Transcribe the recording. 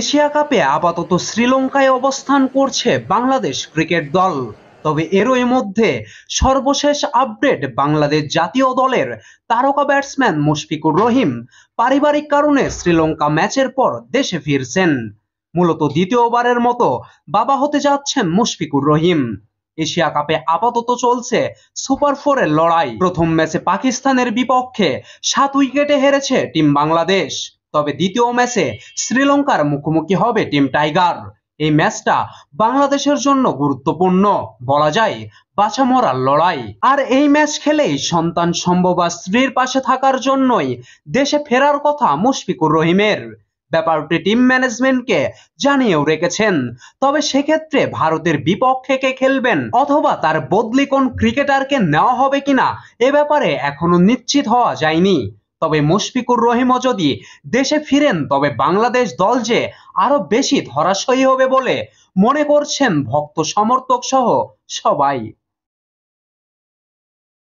Asia কাপে আপাতত শ্রীলঙ্কায় অবস্থান করছে বাংলাদেশ ক্রিকেট দল তবে এরই মধ্যে সর্বশেষ আপডেট বাংলাদেশ জাতীয় দলের তারকা ব্যাটসম্যান মুশফিকুর রহিম পারিবারিক কারণে শ্রীলঙ্কা ম্যাচের পর দেশে ফিরছেন মূলত দ্বিতীয়বারের মতো বাবা হতে যাচ্ছেন মুশফিকুর রহিম এশিয়া কাপে আপাতত চলছে সুপার ফোরের লড়াই প্রথম ম্যাচে পাকিস্তানের বিপক্ষে সাত উইকেটে হেরেছে টিম বাংলাদেশ তবে দ্বিতীয় ম্যাচে শ্রীলঙ্কার মুখোমুখি হবে টিম টাইগার এই ম্যাচটা বাংলাদেশের জন্য গুরুত্বপূর্ণ বলা যায় বাছা মরার লড়াই আর এই ম্যাচ খেলেই সন্তান সম্ভবা স্ত্রীর পাশে থাকার জন্যই দেশে ফেরার কথা মুশফিকুর রহিমের ব্যাপারটি টিম ম্যানেজমেন্টকে জানিয়েও রেখেছেন তবে সেক্ষেত্রে ভারতের বিপক্ষে কে খেলবেন অথবা তার বদলি কোন ক্রিকেটারকে নেওয়া হবে কিনা এ ব্যাপারে এখনো নিশ্চিত হওয়া যায়নি তবে মুশফিকুর রহিমও যদি দেশে ফিরেন তবে বাংলাদেশ দল যে আরো বেশি ধরাশয়ী হবে বলে মনে করছেন ভক্ত সমর্থক সহ সবাই